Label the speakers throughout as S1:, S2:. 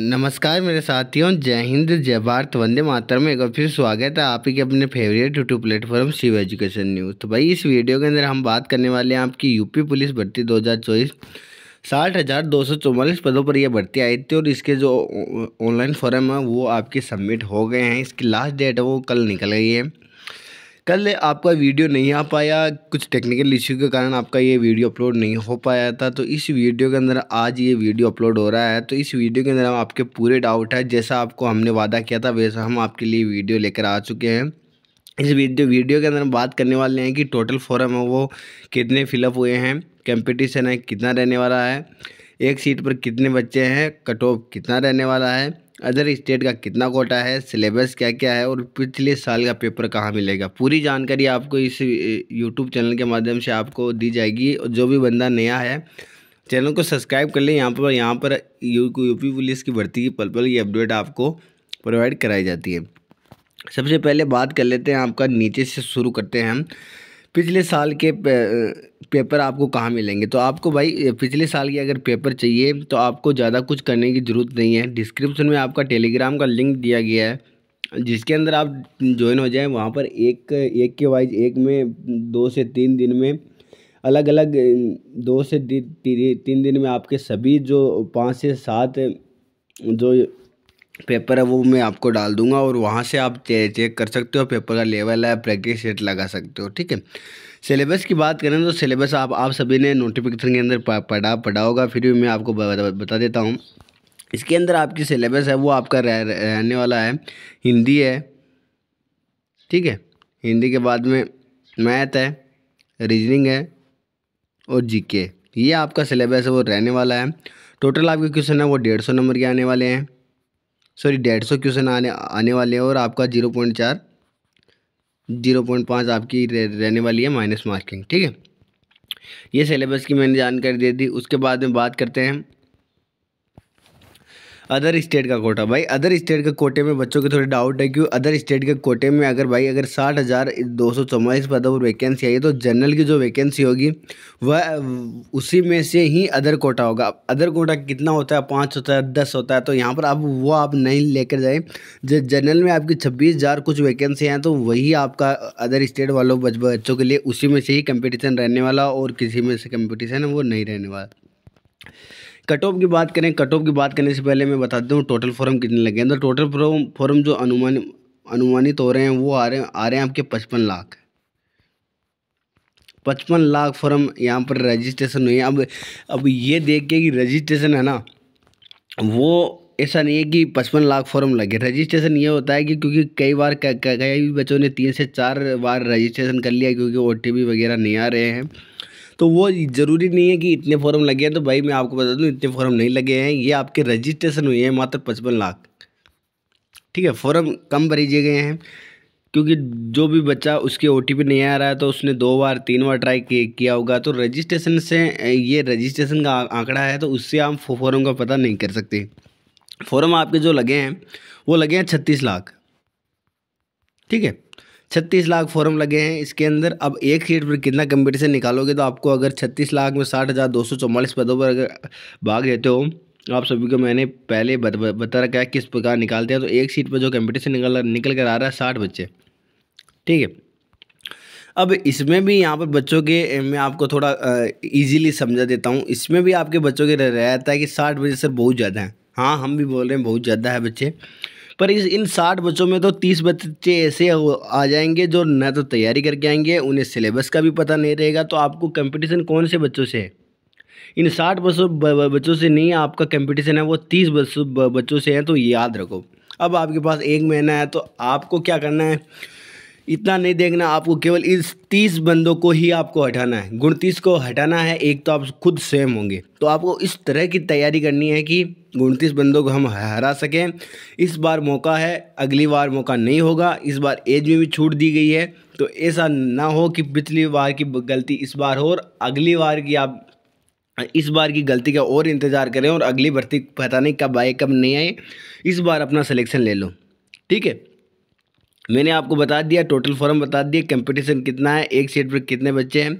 S1: नमस्कार मेरे साथियों जय हिंद जय भारत वंदे मातरम एक बार फिर स्वागत है आप ही के अपने favourite YouTube platform Shiv education news तो भाई इस वीडियो के अंदर हम बात करने वाले हैं आपकी यूपी पुलिस भर्ती 2024 साठ हज़ार दो सौ चौवालीस पदों पर यह भर्ती आई थी और इसके जो ऑनलाइन फॉर्म है वो आपके सबमिट हो गए हैं इसकी लास्ट डेट है वो कल निकल गई है कल आपका वीडियो नहीं आ पाया कुछ टेक्निकल इश्यू के कारण आपका ये वीडियो अपलोड नहीं हो पाया था तो इस वीडियो के अंदर आज ये वीडियो अपलोड हो रहा है तो इस वीडियो के अंदर हम आपके पूरे डाउट है जैसा आपको हमने वादा किया था वैसा हम आपके लिए वीडियो लेकर आ चुके हैं इस वीडियो वीडियो के अंदर हम बात करने वाले हैं कि टोटल फॉरम है वो कितने फिलअप हुए हैं कंपटीशन है कितना रहने वाला है एक सीट पर कितने बच्चे हैं कट ऑफ कितना रहने वाला है अदर स्टेट का कितना कोटा है सिलेबस क्या क्या है और पिछले साल का पेपर कहाँ मिलेगा पूरी जानकारी आपको इस यूट्यूब चैनल के माध्यम से आपको दी जाएगी और जो भी बंदा नया है चैनल को सब्सक्राइब कर लें यहाँ पर यहाँ पर यू यूपी पुलिस की भर्ती की पल पल की अपडेट आपको प्रोवाइड कराई जाती है सबसे पहले बात कर लेते हैं आपका नीचे से शुरू करते हैं हम पिछले साल के पेपर आपको कहाँ मिलेंगे तो आपको भाई पिछले साल के अगर पेपर चाहिए तो आपको ज़्यादा कुछ करने की ज़रूरत नहीं है डिस्क्रिप्शन में आपका टेलीग्राम का लिंक दिया गया है जिसके अंदर आप ज्वाइन हो जाएं वहाँ पर एक एक के वाइज एक में दो से तीन दिन में अलग अलग दो से तीन दिन में आपके सभी जो पाँच से सात जो पेपर है वो मैं आपको डाल दूंगा और वहाँ से आप चेक कर सकते हो पेपर का लेवल है प्रैक्टिस सेट लगा सकते हो ठीक है सिलेबस की बात करें तो सिलेबस आप आप सभी ने नोटिफिकेशन के अंदर पढ़ा पढ़ा होगा फिर भी मैं आपको बता देता हूँ इसके अंदर आपकी सिलेबस है वो आपका रह, रहने वाला है हिंदी है ठीक है हिंदी के बाद में मैथ है रीजनिंग है और जी ये आपका सिलेबस है वो रहने वाला है टोटल आपके क्वेश्चन है वो डेढ़ सौ नंबर के आने वाले हैं सॉरी डेढ़ सौ क्वेश्चन आने आने वाले हैं और आपका जीरो पॉइंट चार जीरो पॉइंट पाँच आपकी रहने वाली है माइनस मार्किंग ठीक है ये सिलेबस की मैंने जानकारी दे दी उसके बाद में बात करते हैं अदर स्टेट का कोटा भाई अदर स्टेट के कोटे में बच्चों के थोड़े डाउट है क्यों अदर स्टेट के कोटे में अगर भाई अगर साठ हज़ार दो सौ चौवालीस पदों पर वैकेंसी आई है तो जनरल की जो वैकेंसी होगी वह उसी में से ही अदर कोटा होगा अदर कोटा कितना होता है पाँच होता है दस होता है तो यहाँ पर आप वो आप नहीं लेकर जाएँ जो जनरल में आपकी छब्बीस हज़ार कुछ वैकेंसी हैं तो वही आपका अदर स्टेट वालों बच्चों के लिए उसी में से ही कंपटीशन रहने वाला और किसी में से कम्पिटिशन है वो नहीं रहने वाला कट ऑफ की बात करें कट ऑफ की बात करने से पहले मैं बता हूँ टोटल फॉर्म कितने लगे हैं तो टोटल फॉर्म फॉर्म जो अनुमान अनुमानित हो रहे हैं वो आ रहे हैं आ रहे हैं आपके पचपन लाख पचपन लाख फॉर्म यहाँ पर रजिस्ट्रेशन हुई है अब अब ये देख के कि रजिस्ट्रेशन है ना वो ऐसा नहीं है कि पचपन लाख फॉर्म लगे रजिस्ट्रेशन ये होता है कि क्योंकि कई बार कई बच्चों ने तीन से चार बार रजिस्ट्रेशन कर लिया क्योंकि ओ वगैरह नहीं आ रहे हैं तो वो ज़रूरी नहीं है कि इतने फॉर्म लगे हैं तो भाई मैं आपको बता दूँ इतने फॉर्म नहीं लगे हैं ये आपके रजिस्ट्रेशन हुए हैं मात्र पचपन लाख ठीक है फॉर्म कम भरीजिए गए हैं क्योंकि जो भी बच्चा उसके ओ नहीं आ रहा है तो उसने दो बार तीन बार ट्राई किया होगा तो रजिस्ट्रेशन से ये रजिस्ट्रेशन का आंकड़ा है तो उससे आप फॉर्म का पता नहीं कर सकते फॉर्म आपके जो लगे हैं वो लगे हैं छत्तीस लाख ठीक है छत्तीस लाख फॉर्म लगे हैं इसके अंदर अब एक सीट पर कितना कंपटीशन निकालोगे तो आपको अगर छत्तीस लाख में साठ हज़ार दो सौ चौवालीस पदों पर अगर भाग लेते हो आप सभी को मैंने पहले बता रखा है किस प्रकार निकालते हैं तो एक सीट पर जो कंपटीशन निकल निकल कर आ रहा है साठ बच्चे ठीक है अब इसमें भी यहाँ पर बच्चों के मैं आपको थोड़ा इजीली समझा देता हूँ इसमें भी आपके बच्चों के रहता है कि साठ बजे सर बहुत ज़्यादा है हाँ हम भी बोल रहे हैं बहुत ज़्यादा है बच्चे पर इस इन साठ बच्चों में तो तीस बच्चे ऐसे आ जाएंगे जो न तो तैयारी करके आएंगे उन्हें सिलेबस का भी पता नहीं रहेगा तो आपको कंपटीशन कौन से बच्चों से है इन साठ बच्चों से नहीं आपका कंपटीशन है वो तीस बच्चों से है तो याद रखो अब आपके पास एक महीना है तो आपको क्या करना है इतना नहीं देखना आपको केवल इस तीस बंदों को ही आपको हटाना है गुणतीस को हटाना है एक तो आप खुद सेम होंगे तो आपको इस तरह की तैयारी करनी है कि गुणतीस बंदों को हम हरा सकें इस बार मौका है अगली बार मौका नहीं होगा इस बार एज में भी छूट दी गई है तो ऐसा ना हो कि पिछली बार की गलती इस बार हो और अगली बार की आप इस बार की गलती का और इंतज़ार करें और अगली भर्ती पता नहीं कब आए कब नहीं आए इस बार अपना सलेक्शन ले लो ठीक है मैंने आपको बता दिया टोटल फॉर्म बता दिया कंपटीशन कितना है एक सीट पर कितने बच्चे हैं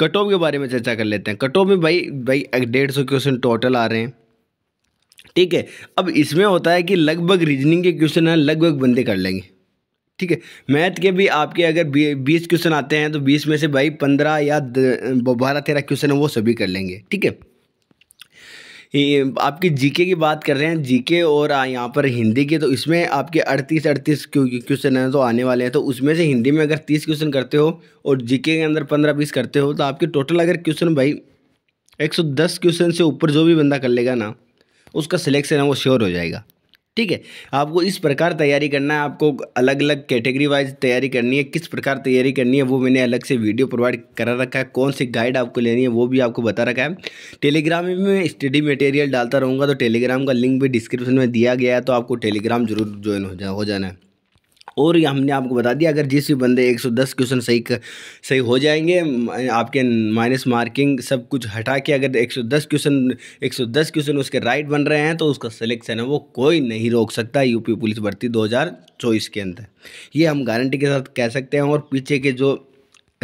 S1: कट ऑफ के बारे में चर्चा कर लेते हैं कट ऑफ में भाई भाई डेढ़ सौ क्वेश्चन टोटल आ रहे हैं ठीक है अब इसमें होता है कि लगभग रीजनिंग के क्वेश्चन हैं लगभग बंदे कर लेंगे ठीक है मैथ के भी आपके अगर बीस क्वेश्चन आते हैं तो बीस में से भाई पंद्रह या बारह तेरह क्वेश्चन है वो सभी कर लेंगे ठीक है आपकी जीके की बात कर रहे हैं जीके और यहाँ पर हिंदी की तो इसमें आपके अड़तीस अड़तीस क्वेश्चन हैं तो आने वाले हैं तो उसमें से हिंदी में अगर तीस क्वेश्चन करते हो और जीके के अंदर पंद्रह बीस करते हो तो आपके टोटल अगर क्वेश्चन भाई एक सौ दस क्वेश्चन से ऊपर जो भी बंदा कर लेगा ना उसका सिलेक्शन है वो श्योर हो जाएगा ठीक है आपको इस प्रकार तैयारी करना है आपको अलग अलग कैटेगरी वाइज तैयारी करनी है किस प्रकार तैयारी करनी है वो मैंने अलग से वीडियो प्रोवाइड करा रखा है कौन सी गाइड आपको लेनी है वो भी आपको बता रखा है टेलीग्राम में मैं स्टडी मटेरियल डालता रहूँगा तो टेलीग्राम का लिंक भी डिस्क्रिप्शन में दिया गया है तो आपको टेलीग्राम जरूर ज्वाइन हो जा हो जाना है और हमने आपको बता दिया अगर जिस भी बंदे 110 क्वेश्चन सही कर, सही हो जाएंगे आपके माइनस मार्किंग सब कुछ हटा के अगर 110 क्वेश्चन 110 क्वेश्चन उसके राइट बन रहे हैं तो उसका सिलेक्शन है वो कोई नहीं रोक सकता यूपी पुलिस भर्ती 2024 के अंदर ये हम गारंटी के साथ कह सकते हैं और पीछे के जो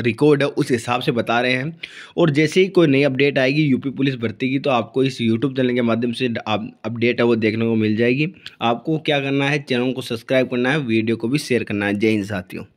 S1: रिकॉर्ड है उस हिसाब से बता रहे हैं और जैसे ही कोई नई अपडेट आएगी यूपी पुलिस भर्ती की तो आपको इस यूट्यूब चैनल के माध्यम से आप अपडेट है वो देखने को मिल जाएगी आपको क्या करना है चैनल को सब्सक्राइब करना है वीडियो को भी शेयर करना है जय हिंद साथियों